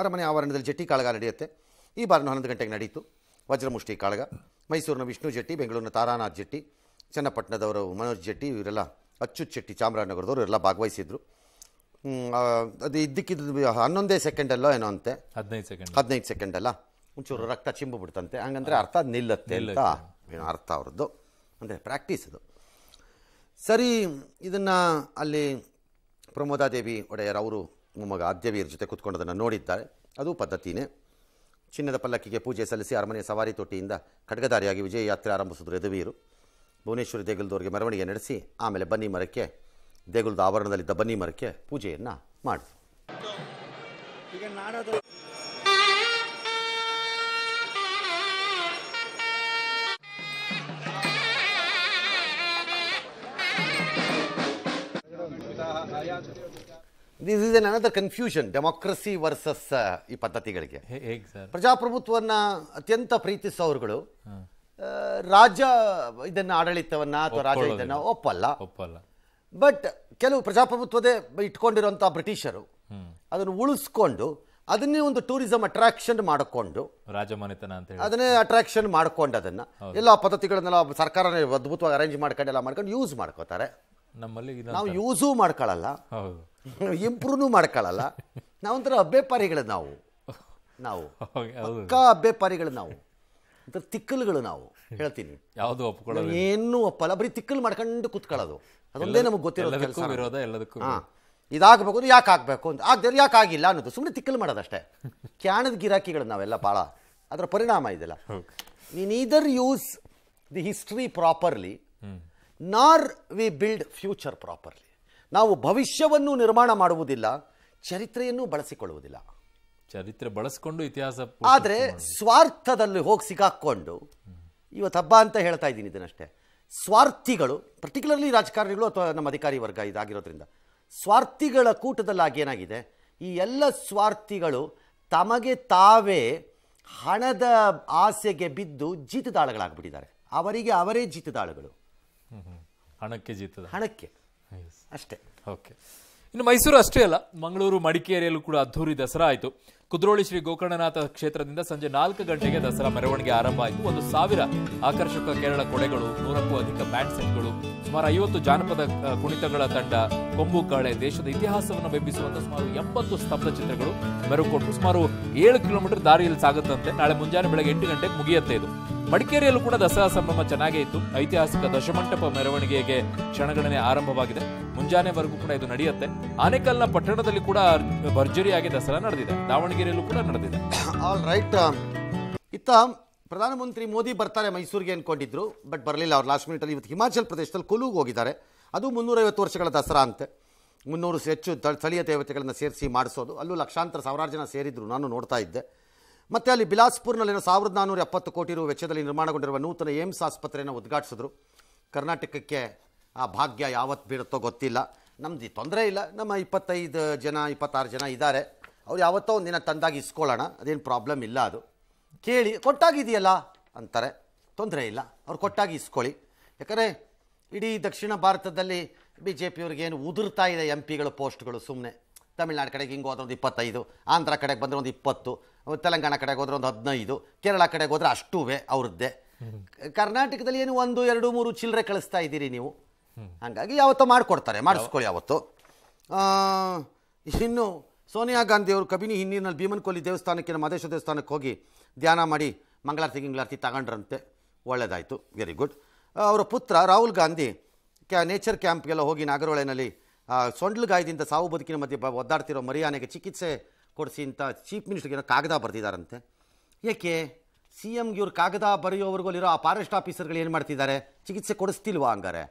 ಅರಮನೆ ಆವರಣದಲ್ಲಿ ಜಟ್ಟಿ ಕಾಳಗ ನಡೆಯುತ್ತೆ ಈ ಬಾರಿನೂ ಹನ್ನೊಂದು ಗಂಟೆಗೆ ನಡೀತು ವಜ್ರಮುಷ್ಟಿ ಕಾಳಗ ಮೈಸೂರಿನ ವಿಷ್ಣು ಜಟ್ಟಿ ಬೆಂಗಳೂರಿನ ತಾರಾನಾಥ್ ಜಟ್ಟಿ ಚನ್ನಪಟ್ಟಣದವರು ಮನೋಜ್ ಜಟ್ಟಿ ಇವರೆಲ್ಲ ಅಚ್ಚುತ್ ಶೆಟ್ಟಿ ಚಾಮರಾಜನಗರದವರು ಎಲ್ಲ ಭಾಗವಹಿಸಿದ್ರು ಅದು ಇದ್ದಕ್ಕಿದ್ದು ಹನ್ನೊಂದೇ ಸೆಕೆಂಡಲ್ಲೋ ಏನೋ ಅಂತೆ ಹದಿನೈದು ಸೆಕೆಂಡ್ ಹದಿನೈದು ಸೆಕೆಂಡಲ್ಲ ಒಂಚೂರು ರಕ್ತ ಚಿಂಬು ಬಿಡ್ತಂತೆ ಹಂಗಂದ್ರೆ ಅರ್ಥ ನಿಲ್ಲತ್ತೆ ಅಂತ ಏನೋ ಅರ್ಥ ಅವ್ರದ್ದು ಅಂದರೆ ಪ್ರಾಕ್ಟೀಸ್ ಅದು ಸರಿ ಇದನ್ನು ಅಲ್ಲಿ ಪ್ರಮೋದಾದೇವಿ ಒಡೆಯರ್ ಅವರು ಮೊಮ್ಮಗ ಆದ್ಯವೀರ್ ಜೊತೆ ಕೂತ್ಕೊಂಡದನ್ನು ನೋಡಿದ್ದಾರೆ ಅದು ಪದ್ಧತಿನೇ ಚಿನ್ನದ ಪಲ್ಲಕ್ಕಿಗೆ ಪೂಜೆ ಸಲ್ಲಿಸಿ ಅರಮನೆಯ ಸವಾರಿ ತೊಟ್ಟಿಯಿಂದ ಖಡ್ಗಧಾರಿಯಾಗಿ ವಿಜಯ ಯಾತ್ರೆ ಆರಂಭಿಸಿದ್ರು ಯದುವೀರು ಭುವನೇಶ್ವರಿ ದೇಗುಲದವರಿಗೆ ಮೆರವಣಿಗೆ ನಡೆಸಿ ಆಮೇಲೆ ಬನ್ನಿ ಮರಕ್ಕೆ ದೇಗುಲದ ಆವರಣದಲ್ಲಿದ್ದ ಬನ್ನಿ ಮರಕ್ಕೆ ಪೂಜೆಯನ್ನು ಮಾಡಿದ್ರು this is an another confusion democracy versus ಈ ಪದ್ಧತಿಗಳಿಗೆ ಪ್ರಜಾಪ್ರಭುತ್ವವನ್ನ ಅತ್ಯಂತ ಪ್ರೀತಿಸೋರುಗಳು ರಾಜ್ಯ ಇದನ್ನ ಆಡಳಿತವನ್ನ ಅಥವಾ ರಾಜ್ಯ ಇದನ್ನ ಒಪ್ಪಲ್ಲ ಒಪ್ಪಲ್ಲ ಬಟ್ ಕೆಲವು ಪ್ರಜಾಪ್ರಭುತ್ವದೇ ಇಟ್ಕೊಂಡಿರುವಂತಹ ಬ್ರಿಟಿಷರು ಅದನ್ನು ಉಳಿಸ್ಕೊಂಡು ಅದನ್ನೇ ಒಂದು ಟೂರಿಸಂ ಅಟ್ರಾಕ್ಷನ್ ಮಾಡಿಕೊಂಡು ರಾಜಮನೆತನ ಅಂತ ಅದನ್ನೇ ಅಟ್ರಾಕ್ಷನ್ ಮಾಡ್ಕೊಂಡು ಅದನ್ನ ಎಲ್ಲ ಪದ್ಧತಿಗಳನ್ನೆಲ್ಲ ಸರ್ಕಾರ ಅದ್ಭುತವಾಗಿ ಅರೇಂಜ್ ಮಾಡ್ಕೊಂಡು ಎಲ್ಲ ಮಾಡ್ಕೊಂಡು ಯೂಸ್ ಮಾಡ್ಕೋತಾರೆ ನಮ್ಮಲ್ಲಿ ನಾವು ಯೂಸೂ ಮಾಡ್ಕೊಳ್ಳಲ್ಲ ಇಂಪ್ರೂವ್ನು ಮಾಡ್ಕೊಳ್ಳಲ್ಲ ನಾವೊಂಥರ ಅಬ್ಬೆಪಾರಿಗಳು ನಾವು ನಾವು ಅಕ್ಕ ಅಬ್ಬೆಪಾರಿಗಳು ನಾವು ಒಂಥರ ತಿಕ್ಕಲುಗಳು ನಾವು ಹೇಳ್ತೀನಿ ಯಾವುದು ಒಪ್ಕೊಳ್ಳೋದು ಏನೂ ಒಪ್ಪಲ್ಲ ಬರೀ ತಿಕ್ಕಲು ಮಾಡ್ಕೊಂಡು ಕುತ್ಕೊಳ್ಳೋದು ಅದೊಂದೇ ನಮಗೆ ಗೊತ್ತಿರೋದು ಎಲ್ಲದಕ್ಕೂ ಇದಾಗಬೇಕು ಅದು ಯಾಕೆ ಆಗಬೇಕು ಅಂತ ಆಗದೆ ಯಾಕೆ ಆಗಿಲ್ಲ ಅನ್ನೋದು ಸುಮ್ಮನೆ ತಿಕ್ಕಲು ಮಾಡೋದಷ್ಟೇ ಕ್ಯಾಣದ ಗಿರಾಕಿಗಳು ನಾವೆಲ್ಲ ಭಾಳ ಅದರ ಪರಿಣಾಮ ಇದೆಲ್ಲ neither use the history properly nor we build future properly ನಾವು ಭವಿಷ್ಯವನ್ನು ನಿರ್ಮಾಣ ಮಾಡುವುದಿಲ್ಲ ಚರಿತ್ರೆಯನ್ನು ಬಳಸಿಕೊಳ್ಳುವುದಿಲ್ಲ ಚರಿತ್ರೆ ಬಳಸಿಕೊಂಡು ಇತಿಹಾಸ ಆದರೆ ಸ್ವಾರ್ಥದಲ್ಲಿ ಹೋಗಿ ಸಿಗಾಕ್ಕೊಂಡು ಇವತ್ತು ಹಬ್ಬ ಅಂತ ಹೇಳ್ತಾ ಇದ್ದೀನಿ ಇದನ್ನಷ್ಟೇ ಸ್ವಾರ್ಥಿಗಳು ಪರ್ಟಿಕ್ಯುಲರ್ಲಿ ರಾಜಕಾರಣಿಗಳು ಅಥವಾ ನಮ್ಮ ಅಧಿಕಾರಿ ವರ್ಗ ಇದಾಗಿರೋದ್ರಿಂದ ಸ್ವಾರ್ಥಿಗಳ ಕೂಟದಲ್ಲಾಗಿ ಏನಾಗಿದೆ ಈ ಎಲ್ಲ ಸ್ವಾರ್ಥಿಗಳು ತಮಗೆ ತಾವೇ ಹಣದ ಆಸೆಗೆ ಬಿದ್ದು ಜೀತದಾಳಗಳಾಗ್ಬಿಟ್ಟಿದ್ದಾರೆ ಅವರಿಗೆ ಅವರೇ ಜೀತದಾಳಗಳು ಹಣಕ್ಕೆ ಜೀತದ ಹಣಕ್ಕೆ ಅಷ್ಟೇ ಓಕೆ ಇನ್ನು ಮೈಸೂರು ಅಷ್ಟೇ ಅಲ್ಲ ಮಂಗಳೂರು ಮಡಿಕೇರಿಯಲ್ಲೂ ಕೂಡ ಅದ್ಧೂರಿ ದಸರಾ ಆಯಿತು ಕುದ್ರೋಳಿ ಶ್ರೀ ಗೋಕರ್ಣನಾಥ ಕ್ಷೇತ್ರದಿಂದ ಸಂಜೆ ನಾಲ್ಕು ಗಂಟೆಗೆ ದಸರಾ ಮೆರವಣಿಗೆ ಆರಂಭ ಆಯಿತು ಒಂದು ಸಾವಿರ ಆಕರ್ಷಕ ಕೇರಳ ಕೊಡೆಗಳು ನೂರಕ್ಕೂ ಅಧಿಕ ಬ್ಯಾಂಡ್ ಸೆಟ್ಗಳು ಸುಮಾರು ಐವತ್ತು ಜಾನಪದ ಕುಣಿತಗಳ ತಂಡ ಕೊಂಬು ಕಾಳೆ ದೇಶದ ಇತಿಹಾಸವನ್ನು ಬೆಂಬಿಸುವಂತಹ ಸುಮಾರು ಎಂಬತ್ತು ಸ್ತಬ್ಧ ಚಿತ್ರಗಳು ಮೆರವಣಿಗೆ ಸುಮಾರು ಏಳು ಕಿಲೋಮೀಟರ್ ದಾರಿಯಲ್ಲಿ ಸಾಗುತ್ತಂತೆ ನಾಳೆ ಮುಂಜಾನೆ ಬೆಳಗ್ಗೆ ಎಂಟು ಗಂಟೆಗೆ ಮುಗಿಯುತ್ತೆ ಇದು ಮಡಿಕೇರಿಯಲ್ಲೂ ಕೂಡ ದಸರಾ ಸಂಭ್ರಮ ಚೆನ್ನಾಗೇ ಇತ್ತು ಐತಿಹಾಸಿಕ ದಶಮಂಟಪ ಮೆರವಣಿಗೆಗೆ ಕ್ಷಣಗಣನೆ ಆರಂಭವಾಗಿದೆ ಮುಂಜಾನೆವರೆಗೂ ಕೂಡ ಇದು ನಡೆಯುತ್ತೆ ಆನೇಕಲ್ನ ಪಟ್ಟಣದಲ್ಲಿ ಕೂಡ ಭರ್ಜರಿಯಾಗಿ ದಸರಾ ನಡೆದಿದೆ ದಾವಣಗೆರೆಯಲ್ಲೂ ಕೂಡ ನಡೆದಿದೆ ಆಲ್ ರೈಟ್ um, ಇತ್ತ ಪ್ರಧಾನಮಂತ್ರಿ ಮೋದಿ ಬರ್ತಾರೆ ಮೈಸೂರಿಗೆ ಅನ್ಕೊಂಡಿದ್ರು ಬಟ್ ಬರಲಿಲ್ಲ ಅವ್ರು ಲಾಸ್ಟ್ ಮಿನಿಟಲ್ಲಿ ಇವತ್ತು ಹಿಮಾಚಲ ಪ್ರದೇಶದಲ್ಲಿ ಕೊಲುಗೆ ಹೋಗಿದ್ದಾರೆ ಅದು ಮುನ್ನೂರೈವತ್ತು ವರ್ಷಗಳ ದಸರಾ ಅಂತೆ ಮುನ್ನೂರು ಹೆಚ್ಚು ಸ್ಥಳೀಯ ದೇವತೆಗಳನ್ನು ಸೇರಿಸಿ ಮಾಡಿಸೋದು ಅಲ್ಲೂ ಲಕ್ಷಾಂತರ ಸಾವಿರಾರು ಜನ ಸೇರಿದ್ರು ನಾನು ನೋಡ್ತಾ ಇದ್ದೆ ಮತ್ತೆ ಅಲ್ಲಿ ಬಿಲಾಸ್ಪುರ್ನಲ್ಲಿನ ಸಾವಿರದ ನಾನ್ನೂರ ಎಪ್ಪತ್ತು ಕೋಟಿ ರು ವೆಚ್ಚದಲ್ಲಿ ನಿರ್ಮಾಣಗೊಂಡಿರುವ ನೂತನ ಏಮ್ಸ್ ಆಸ್ಪತ್ರೆಯನ್ನು ಉದ್ಘಾಟಿಸಿದ್ರು ಕರ್ನಾಟಕಕ್ಕೆ ಆ ಭಾಗ್ಯ ಯಾವತ್ತು ಬೀಳುತ್ತೋ ಗೊತ್ತಿಲ್ಲ ನಮ್ಮದು ತೊಂದರೆ ಇಲ್ಲ ನಮ್ಮ ಇಪ್ಪತ್ತೈದು ಜನ ಇಪ್ಪತ್ತಾರು ಜನ ಇದ್ದಾರೆ ಅವ್ರು ಯಾವತ್ತೋ ಒಂದಿನ ತಂದಾಗಿ ಇಸ್ಕೊಳ್ಳೋಣ ಅದೇನು ಪ್ರಾಬ್ಲಮ್ ಇಲ್ಲ ಅದು ಕೇಳಿ ಕೊಟ್ಟಾಗಿದೆಯಲ್ಲ ಅಂತಾರೆ ತೊಂದರೆ ಇಲ್ಲ ಅವ್ರು ಕೊಟ್ಟಾಗಿ ಇಸ್ಕೊಳ್ಳಿ ಯಾಕಂದರೆ ಇಡೀ ದಕ್ಷಿಣ ಭಾರತದಲ್ಲಿ ಬಿ ಜೆ ಪಿಯವ್ರಿಗೇನು ಉದುರ್ತಾ ಇದೆ ಎಂ ಪಿಗಳು ಪೋಸ್ಟ್ಗಳು ಸುಮ್ಮನೆ ತಮಿಳ್ನಾಡು ಕಡೆಗೆ ಹಿಂಗೆ ಹೋದ್ರೆ ಒಂದು ಇಪ್ಪತ್ತೈದು ಆಂಧ್ರ ಕಡೆಗೆ ಬಂದರೆ ಒಂದು ಇಪ್ಪತ್ತು ತೆಲಂಗಾಣ ಕಡೆಗೆ ಹೋದ್ರೆ ಒಂದು ಹದಿನೈದು ಕೇರಳ ಕಡೆಗೆ ಹೋದರೆ ಅಷ್ಟೂ ಅವ್ರದ್ದೇ ಕರ್ನಾಟಕದಲ್ಲಿ ಏನು ಒಂದು ಎರಡು ಮೂರು ಚಿಲ್ಲರೆ ಕಳಿಸ್ತಾ ಇದ್ದೀರಿ ನೀವು ಹಾಗಾಗಿ ಯಾವತ್ತೋ ಮಾಡಿಕೊಡ್ತಾರೆ ಮಾಡಿಸ್ಕೊಳ್ಳಿ ಯಾವತ್ತು ಇನ್ನು ಸೋನಿಯಾ ಗಾಂಧಿ ಅವರು ಕಬಿನಿ ಹಿನ್ನೀರಿನಲ್ಲಿ ಕೊಲ್ಲಿ ದೇವಸ್ಥಾನಕ್ಕೆ ನಮ್ಮ ದೇವಸ್ಥಾನಕ್ಕೆ ಹೋಗಿ ಧ್ಯಾನ ಮಾಡಿ ಮಂಗಳಾರತಿ ಗಿಂಗಳಾರತಿ ತಗೊಂಡ್ರಂತೆ ಒಳ್ಳೆಯದಾಯಿತು ವೆರಿ ಗುಡ್ ಅವರ ಪುತ್ರ ರಾಹುಲ್ ಗಾಂಧಿ ಕ್ಯಾ ನೇಚರ್ ಕ್ಯಾಂಪ್ಗೆಲ್ಲ ಹೋಗಿ ನಾಗರಹೊಳೆನಲ್ಲಿ ಸೊಂಡ್ಲು ಗಾಯದಿಂದ ಸಾವು ಬದುಕಿನ ಮಧ್ಯೆ ಒದ್ದಾಡ್ತಿರೋ ಮರಿಯಾನೆಗೆ ಚಿಕಿತ್ಸೆ ಕೊಡಿಸಿ ಅಂತ ಚೀಫ್ ಮಿನಿಸ್ಟರ್ಗೆ ಕಾಗದ ಬರೆದಿದ್ದಾರಂತೆ ಏಕೆ ಸಿ ಎಮ್ಗೆ ಇವ್ರು ಕಾಗದ ಬರೆಯೋವರೆಗೂ ಅಲ್ಲಿರೋ ಆ ಫಾರೆಸ್ಟ್ ಆಫೀಸರ್ಗಳು ಏನು ಮಾಡ್ತಿದ್ದಾರೆ ಚಿಕಿತ್ಸೆ ಕೊಡಿಸ್ತಿಲ್ವಾ ಹಂಗಾರೆ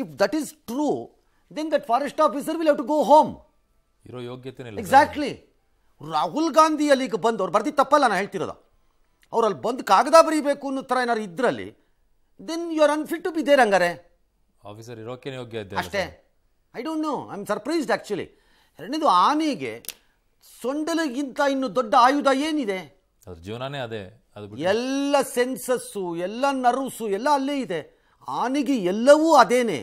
if that is true then that forest officer will have to go home ಇರೋ ಯೋಗ್ಯತೆ ಎಕ್ಸಾಕ್ಟ್ಲಿ ರಾಹುಲ್ ಗಾಂಧಿ ಅಲ್ಲಿಗೆ ಬಂದು ಅವ್ರು ಬರ್ದಿ ತಪ್ಪಲ್ಲ ನಾನು ಹೇಳ್ತಿರೋದು ಅವ್ರು ಅಲ್ಲಿ ಬಂದು ಕಾಗದ ಬರೀಬೇಕು ಅನ್ನೋ ಥರ ಏನಾದ್ರು ಇದ್ರಲ್ಲಿ then you are unfit to be there ಹಂಗಾರೆ ಆಫೀಸರ್ ಇರೋಕೆ ಯೋಗ್ಯ ಅಷ್ಟೇ I don't know I am surprised actually ಎರಡನೇದು ಆನೆಗೆ ಸೊಂಡಲಿಗಿಂತ ಇನ್ನು ದೊಡ್ಡ ಆಯುಧ ಏನಿದೆ ಜೀವನನೇ ಅದೇ ಎಲ್ಲ ಸೆನ್ಸಸ್ಸು ಎಲ್ಲ ನರ್ವ್ಸು ಎಲ್ಲ ಅಲ್ಲೇ ಇದೆ ಆನೆಗೆ ಎಲ್ಲವೂ ಅದೇನೆ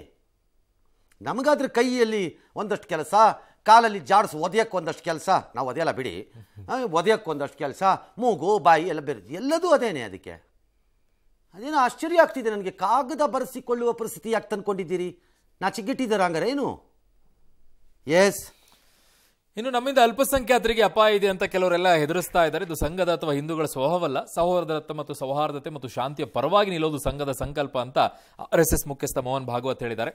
ನಮಗಾದ್ರೆ ಕೈಯಲ್ಲಿ ಒಂದಷ್ಟು ಕೆಲಸ ಕಾಲಲ್ಲಿ ಜಾಡ್ಸ್ ಒದೆಯಕ್ಕೆ ಒಂದಷ್ಟು ಕೆಲಸ ನಾವು ಒದೆಯಲ್ಲ ಬಿಡಿ ಒದಿಯಕ್ಕೆ ಒಂದಷ್ಟು ಕೆಲಸ ಮೂಗು ಬಾಯಿ ಎಲ್ಲ ಬೇರೆ ಎಲ್ಲದೂ ಅದೇನೆ ಅದಕ್ಕೆ ಅದೇನೋ ಆಶ್ಚರ್ಯ ಆಗ್ತಿದೆ ನನಗೆ ಕಾಗದ ಬರೆಸಿಕೊಳ್ಳುವ ಪರಿಸ್ಥಿತಿ ಯಾಕೆ ತಂದ್ಕೊಂಡಿದ್ದೀರಿ ನಾ ಏನು ಎಸ್ ಇನ್ನು ನಮ್ಮಿಂದ ಅಲ್ಪಸಂಖ್ಯಾತರಿಗೆ ಅಪಾಯ ಇದೆ ಅಂತ ಕೆಲವರೆಲ್ಲ ಹೆದರಿಸ್ತಾ ಇದ್ದಾರೆ ಇದು ಸಂಘದ ಅಥವಾ ಹಿಂದೂಗಳ ಸ್ವಭಾವವಲ್ಲ ಸಹೋದರತ್ವ ಮತ್ತು ಸೌಹಾರ್ದತೆ ಮತ್ತು ಶಾಂತಿಯ ಪರವಾಗಿ ನಿಲ್ಲೋದು ಸಂಘದ ಸಂಕಲ್ಪ ಅಂತ ಆರ್ ಎಸ್ ಎಸ್ ಮುಖ್ಯಸ್ಥ ಮೋಹನ್ ಭಾಗವತ್ ಹೇಳಿದ್ದಾರೆ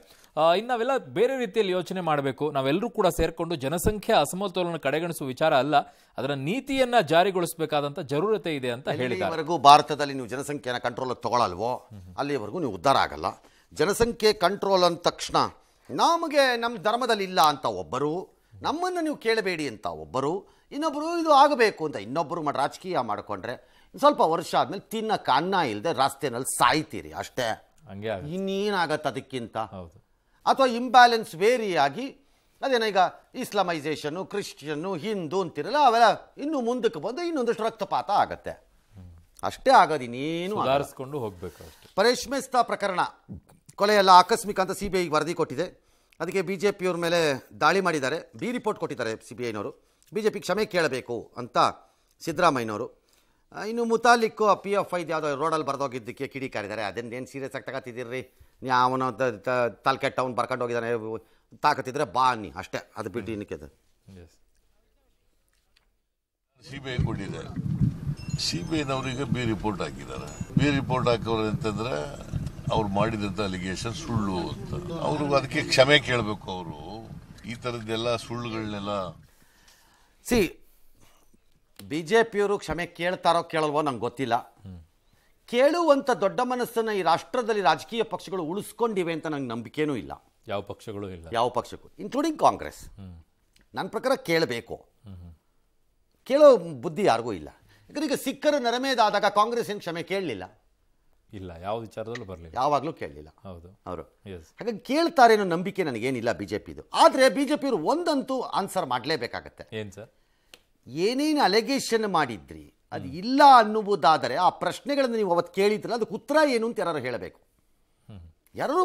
ಇನ್ನು ನಾವೆಲ್ಲ ಬೇರೆ ರೀತಿಯಲ್ಲಿ ಯೋಚನೆ ಮಾಡಬೇಕು ನಾವೆಲ್ಲರೂ ಕೂಡ ಸೇರಿಕೊಂಡು ಜನಸಂಖ್ಯೆ ಅಸಮತೋಲನ ಕಡೆಗಣಿಸುವ ವಿಚಾರ ಅಲ್ಲ ಅದರ ನೀತಿಯನ್ನ ಜಾರಿಗೊಳಿಸಬೇಕಾದಂತ ಜರೂರತೆ ಇದೆ ಅಂತ ಹೇಳಿದ್ದಾರೆ ಭಾರತದಲ್ಲಿ ನೀವು ಜನಸಂಖ್ಯೆನ ಕಂಟ್ರೋಲ್ ತಗೊಳ್ಳಲ್ವೋ ಅಲ್ಲಿವರೆಗೂ ನೀವು ಉದ್ಧಾರ ಆಗಲ್ಲ ಜನಸಂಖ್ಯೆ ಕಂಟ್ರೋಲ್ ಅಂದ ತಕ್ಷಣ ನಮಗೆ ನಮ್ಮ ಧರ್ಮದಲ್ಲಿ ಇಲ್ಲ ಅಂತ ಒಬ್ಬರು ನಮ್ಮನ್ನು ನೀವು ಕೇಳಬೇಡಿ ಅಂತ ಒಬ್ಬರು ಇನ್ನೊಬ್ಬರು ಇದು ಆಗಬೇಕು ಅಂತ ಇನ್ನೊಬ್ಬರು ಮಾಡಿ ರಾಜಕೀಯ ಮಾಡಿಕೊಂಡ್ರೆ ಸ್ವಲ್ಪ ವರ್ಷ ಆದಮೇಲೆ ತಿನ್ನಕ್ಕೆ ಅನ್ನ ಇಲ್ಲದೆ ರಸ್ತೆನಲ್ಲಿ ಸಾಯ್ತೀರಿ ಅಷ್ಟೇ ಇನ್ನೇನಾಗತ್ತೆ ಅದಕ್ಕಿಂತ ಅಥವಾ ಇಂಬ್ಯಾಲೆನ್ಸ್ ವೇರಿಯಾಗಿ ಆಗಿ ಈಗ ಇಸ್ಲಾಮೈಸೇಷನ್ನು ಕ್ರಿಶ್ಚಿಯನ್ನು ಹಿಂದೂ ಅಂತಿರಲ್ಲ ಅವೆಲ್ಲ ಇನ್ನೂ ಮುಂದಕ್ಕೆ ಬಂದು ಇನ್ನೊಂದಷ್ಟು ರಕ್ತಪಾತ ಆಗತ್ತೆ ಅಷ್ಟೇ ಆಗೋದು ಇನ್ನೇನು ಆರಿಸ್ಕೊಂಡು ಹೋಗಬೇಕು ರೇಷ್ಮೆಸ್ತಾ ಪ್ರಕರಣ ಎಲ್ಲ ಆಕಸ್ಮಿಕ ಅಂತ ಸಿ ಬಿ ಐಗೆ ವರದಿ ಕೊಟ್ಟಿದೆ ಅದಕ್ಕೆ ಬಿ ಜೆ ಪಿಯವ್ರ ಮೇಲೆ ದಾಳಿ ಮಾಡಿದ್ದಾರೆ ಬಿ ರಿಪೋರ್ಟ್ ಕೊಟ್ಟಿದ್ದಾರೆ ಸಿ ಬಿ ಐನವರು ಬಿ ಜೆ ಪಿ ಕ್ಷಮೆ ಕೇಳಬೇಕು ಅಂತ ಸಿದ್ದರಾಮಯ್ಯನವರು ಇನ್ನು ಮುತಾಲಿಕ್ಕು ಪಿ ಎಫ್ ಐದು ಯಾವುದೋ ರೋಡಲ್ಲಿ ಬರೆದೋಗಿದ್ದಕ್ಕೆ ಕಿಡಿಕಾರಿದ್ದಾರೆ ಅದನ್ನು ಏನು ಸೀರಿಯಸ್ ಆಗಿ ತಗೋತಿದ್ದೀರಿ ನೀ ಅವನ ತಲೆ ಟೌನ್ ಬರ್ಕೊಂಡು ಹೋಗಿದ್ದಾನೆ ತಾಕತ್ತಿದ್ರೆ ಬಾ ಅನ್ನಿ ಅಷ್ಟೇ ಅದು ಬಿಟ್ಟು ಇನ್ನಕ್ಕೆ ಸಿ ಬಿ ಐ ಕೊಟ್ಟಿದೆ ಸಿ ಬಿ ಐನವರಿಗೆ ಬಿ ರಿಪೋರ್ಟ್ ಹಾಕಿದ್ದಾರೆ ಬಿ ರಿಪೋರ್ಟ್ ಹಾಕೋರು ಅಂತಂದ್ರೆ ಅವ್ರು ಮಾಡಿದಂತ ಅಲಿಗೇಷನ್ ಸುಳ್ಳು ಅಂತ ಅವರು ಅದಕ್ಕೆ ಕ್ಷಮೆ ಕೇಳಬೇಕು ಅವರು ಈ ತರದ್ದೆಲ್ಲ ಸುಳ್ಳುಗಳನ್ನೆಲ್ಲ ಸಿ ಬಿ ಜೆ ಪಿಯವರು ಕ್ಷಮೆ ಕೇಳ್ತಾರೋ ಕೇಳಲ್ವೋ ನಂಗೆ ಗೊತ್ತಿಲ್ಲ ಕೇಳುವಂತ ದೊಡ್ಡ ಮನಸ್ಸನ್ನು ಈ ರಾಷ್ಟ್ರದಲ್ಲಿ ರಾಜಕೀಯ ಪಕ್ಷಗಳು ಉಳಿಸ್ಕೊಂಡಿವೆ ಅಂತ ನಂಗೆ ನಂಬಿಕೆನೂ ಇಲ್ಲ ಯಾವ ಪಕ್ಷಗಳು ಇಲ್ಲ ಯಾವ ಪಕ್ಷಕ್ಕೂ ಇನ್ಕ್ಲೂಡಿಂಗ್ ಕಾಂಗ್ರೆಸ್ ನನ್ನ ಪ್ರಕಾರ ಕೇಳಬೇಕು ಕೇಳೋ ಬುದ್ಧಿ ಯಾರಿಗೂ ಇಲ್ಲ ಯಾಕಂದ್ರೆ ಈಗ ಸಿಕ್ಕರು ನರಮೇದಾದಾಗ ಕಾಂಗ್ರೆಸ್ ಏನು ಕ್ಷಮೆ ಕೇಳಲಿಲ್ಲ ಇಲ್ಲ ಯಾವ ವಿಚಾರದಲ್ಲೂ ಬರಲಿಲ್ಲ ಯಾವಾಗಲೂ ಕೇಳಲಿಲ್ಲ ಹೌದು ಅವರು ಹಾಗಾಗಿ ಕೇಳ್ತಾರೆ ಅನ್ನೋ ನಂಬಿಕೆ ನನಗೇನಿಲ್ಲ ಬಿ ಜೆ ಪಿದು ಆದರೆ ಬಿ ಜೆ ಪಿಯವರು ಒಂದಂತೂ ಆನ್ಸರ್ ಮಾಡಲೇಬೇಕಾಗತ್ತೆ ಏನು ಸರ್ ಏನೇನು ಅಲೆಗೇಷನ್ ಮಾಡಿದ್ರಿ ಅದು ಇಲ್ಲ ಅನ್ನುವುದಾದರೆ ಆ ಪ್ರಶ್ನೆಗಳನ್ನು ನೀವು ಅವತ್ತು ಕೇಳಿದ್ರಲ್ಲ ಅದಕ್ಕೆ ಉತ್ತರ ಏನು ಅಂತ ಯಾರು ಹೇಳಬೇಕು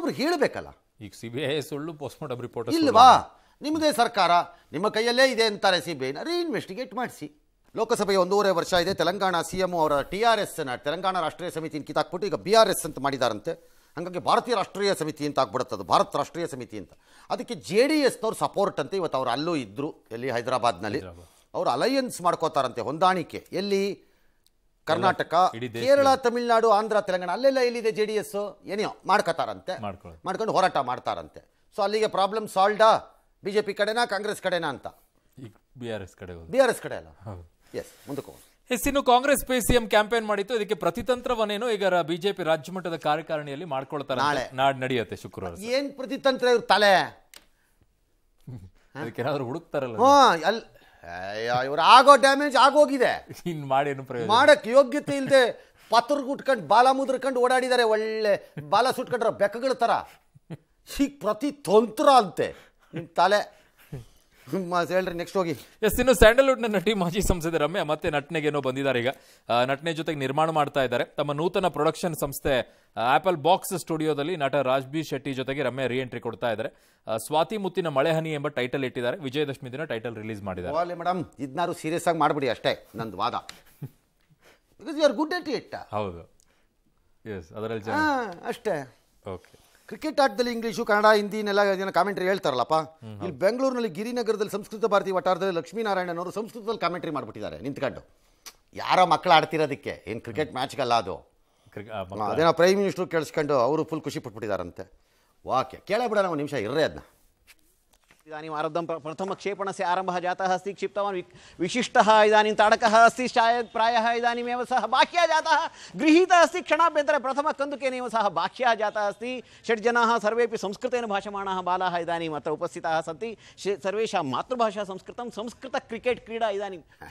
ಒಬ್ರು ಹೇಳಬೇಕಲ್ಲ ಈಗ ಸಿ ಬಿ ಐ ಸುಳ್ಳು ಪೋಸ್ಟ್ಮಾರ್ಟಮ್ ರಿಪೋರ್ಟ್ ಇಲ್ವಾ ನಿಮ್ಮದೇ ಸರ್ಕಾರ ನಿಮ್ಮ ಕೈಯಲ್ಲೇ ಇದೆ ಅಂತಾರೆ ಸಿ ಬಿ ಐನ ರೀಇನ್ವೆಸ್ಟಿಗೇಟ್ ಮಾಡಿಸಿ ಲೋಕಸಭೆಗೆ ಒಂದೂವರೆ ವರ್ಷ ಇದೆ ತೆಲಂಗಾಣ ಸಿ ಎಂ ಅವರ ಟಿ ಆರ್ ಎಸ್ ಅನ್ನು ತೆಲಂಗಾಣ ರಾಷ್ಟ್ರೀಯ ಸಮಿತಿಯನ್ನು ಕಿತ್ತಾಕ್ಬಿಟ್ಟು ಈಗ ಬಿ ಆರ್ ಎಸ್ ಅಂತ ಮಾಡಿದಾರಂತೆ ಹಾಗಾಗಿ ಭಾರತೀಯ ರಾಷ್ಟ್ರೀಯ ಸಮಿತಿ ಅಂತ ಆಗ್ಬಿಡುತ್ತೆ ಭಾರತ ರಾಷ್ಟ್ರೀಯ ಸಮಿತಿ ಅಂತ ಅದಕ್ಕೆ ಜೆ ಡಿ ಎಸ್ನವ್ರು ಸಪೋರ್ಟ್ ಅಂತ ಇವತ್ತು ಅವರು ಅಲ್ಲೂ ಇದ್ದರು ಎಲ್ಲಿ ಹೈದರಾಬಾದ್ನಲ್ಲಿ ಅವರು ಅಲಯನ್ಸ್ ಮಾಡ್ಕೋತಾರಂತೆ ಹೊಂದಾಣಿಕೆ ಎಲ್ಲಿ ಕರ್ನಾಟಕ ಕೇರಳ ತಮಿಳುನಾಡು ಆಂಧ್ರ ತೆಲಂಗಾಣ ಅಲ್ಲೆಲ್ಲ ಎಲ್ಲಿದೆ ಜೆ ಡಿ ಎಸ್ ಏನೋ ಮಾಡ್ಕೋತಾರಂತೆ ಮಾಡ್ಕೊಂಡು ಹೋರಾಟ ಮಾಡ್ತಾರಂತೆ ಸೊ ಅಲ್ಲಿಗೆ ಪ್ರಾಬ್ಲಮ್ ಸಾಲ್ಡಾ ಬಿ ಜೆ ಪಿ ಕಡೆನಾ ಕಾಂಗ್ರೆಸ್ ಕಡೆನಾ ಅಂತ ಬಿ ಆರ್ ಎಸ್ ಕಡೆ ಬಿ ಆರ್ ಎಸ್ ಕಡೆ ಅಲ್ಲ ಎಸ್ ಇನ್ನು ಕಾಂಗ್ರೆಸ್ ಪಿ ಸಿಎಂ ಕ್ಯಾಂಪೇನ್ ಮಾಡಿತ್ತು ಇದಕ್ಕೆ ಪ್ರತಿತಂತ್ರವನ್ನೇನು ಈಗ ಬಿಜೆಪಿ ರಾಜ್ಯ ಮಟ್ಟದ ಕಾರ್ಯಕಾರಿಣಿಯಲ್ಲಿ ಮಾಡ್ಕೊಳ್ತಾರೆ ನಾಳೆ ನಾಡ್ ನಡೆಯುತ್ತೆ ಶುಕ್ರವಾರ ಏನ್ ಪ್ರತಿತಂತ್ರ ಇವ್ರ ತಲೆ ಅದಕ್ಕೆ ಏನಾದ್ರು ಹುಡುಕ್ತಾರಲ್ಲ ಇವ್ರ ಆಗೋ ಡ್ಯಾಮೇಜ್ ಆಗೋಗಿದೆ ಇನ್ ಮಾಡೇನು ಮಾಡಕ್ ಯೋಗ್ಯತೆ ಇಲ್ಲದೆ ಪತ್ರ ಉಟ್ಕೊಂಡು ಬಾಲ ಮುದ್ರಕೊಂಡು ಓಡಾಡಿದ್ದಾರೆ ಒಳ್ಳೆ ಬಾಲ ಸುಟ್ಕೊಂಡ್ರ ಬೆಕ್ಕಗಳ ತರ ಹೀಗ್ ಪ್ರತಿ ತಂತ್ರ ಅಂತೆ ನಿಮ್ಮ ತಲೆ ಹೇಳ್ರಿ ನೆಕ್ಸ್ಟ್ ಹೋಗಿ ಎಸ್ ಇನ್ನು ಸ್ಯಾಂಡಲ್ವುಡ್ ನಟಿ ಮಾಜಿ ಸಂಸದ ರಮ್ಯಾ ಮತ್ತೆ ನಟನೆಗೇನೋ ಬಂದಿದ್ದಾರೆ ಈಗ ನಟನೆ ಜೊತೆಗೆ ನಿರ್ಮಾಣ ಮಾಡ್ತಾ ಇದ್ದಾರೆ ತಮ್ಮ ನೂತನ ಪ್ರೊಡಕ್ಷನ್ ಸಂಸ್ಥೆ ಆಪಲ್ ಬಾಕ್ಸ್ ಸ್ಟುಡಿಯೋದಲ್ಲಿ ನಟ ರಾಜ್ಬಿ ಶೆಟ್ಟಿ ಜೊತೆಗೆ ರಮ್ಯಾ ರಿ ಎಂಟ್ರಿ ಕೊಡ್ತಾ ಇದ್ದಾರೆ ಸ್ವಾತಿ ಮುತ್ತಿನ ಮಳೆಹನಿ ಎಂಬ ಟೈಟಲ್ ಇಟ್ಟಿದ್ದಾರೆ ವಿಜಯದಶಮಿ ದಿನ ಟೈಟಲ್ ರಿಲೀಸ್ ಮಾಡಿದ್ದಾರೆ ಮೇಡಮ್ ಇದನ್ನಾರು ಸೀರಿಯಸ್ ಆಗಿ ಮಾಡ್ಬಿಡಿ ಅಷ್ಟೇ ನಂದು ವಾದ ಗುಡ್ ಇಟ್ ಹೌದು ಎಸ್ ಅದರಲ್ಲಿ ಅಷ್ಟೇ ಓಕೆ ಕ್ರಿಕೆಟ್ ಆಟದಲ್ಲಿ ಇಂಗ್ಲೀಷು ಕನ್ನಡ ಹಿಂದಿನೆಲ್ಲ ಏನೋ ಕಾಮೆಂಟ್ರಿ ಹೇಳ್ತಾರಲ್ಲಪ್ಪ ಇಲ್ಲಿ ಬೆಂಗಳೂರಿನಲ್ಲಿ ಗಿರಿನಗರದಲ್ಲಿ ಸಂಸ್ಕೃತ ಭಾರತಿ ವಟಾರದಲ್ಲಿ ಲಕ್ಷ್ಮೀನಾರಾಯಣನವರು ಸಂಸ್ಕೃತದಲ್ಲಿ ಕಾಮೆಂಟ್ರಿ ಮಾಡಿಬಿಟ್ಟಿದ್ದಾರೆ ನಿಂತ್ಕೊಂಡು ಯಾರೋ ಮಕ್ಕಳು ಆಡ್ತಿರೋದಕ್ಕೆ ಏನು ಕ್ರಿಕೆಟ್ ಮ್ಯಾಚ್ಗಲ್ಲ ಅದು ಅದೇನೋ ಪ್ರೈಮ್ ಮಿನಿಸ್ಟ್ರು ಕೇಳಿಸ್ಕೊಂಡು ಅವರು ಫುಲ್ ಖುಷಿ ಪಟ್ಬಿಟ್ಟಿದ್ದಾರಂತೆ ಓಕೆ ಕೇಳೇ ಬಿಡ ಒಂದು ನಿಮಿಷ ಇರ್ರೆ ಅದನ್ನ इदानीम् आरब्धं प्रथमक्षेपणस्य आरम्भः जातः अस्ति क्षिप्तवान् विशिष्टः इदानीं ताडकः अस्ति शायद् प्रायः इदानीमेव सः बाह्यः जातः गृहीतः अस्ति क्षणाभ्यन्तरे प्रथमकन्दुकेनैव सः बाह्यः जातः अस्ति षड् जनाः सर्वेपि संस्कृतेन भाषमाणाः बालाः इदानीम् अत्र उपस्थिताः सन्ति सर्वेषां मातृभाषा संस्कृतं संस्कृतक्रिकेट् क्रीडा इदानीं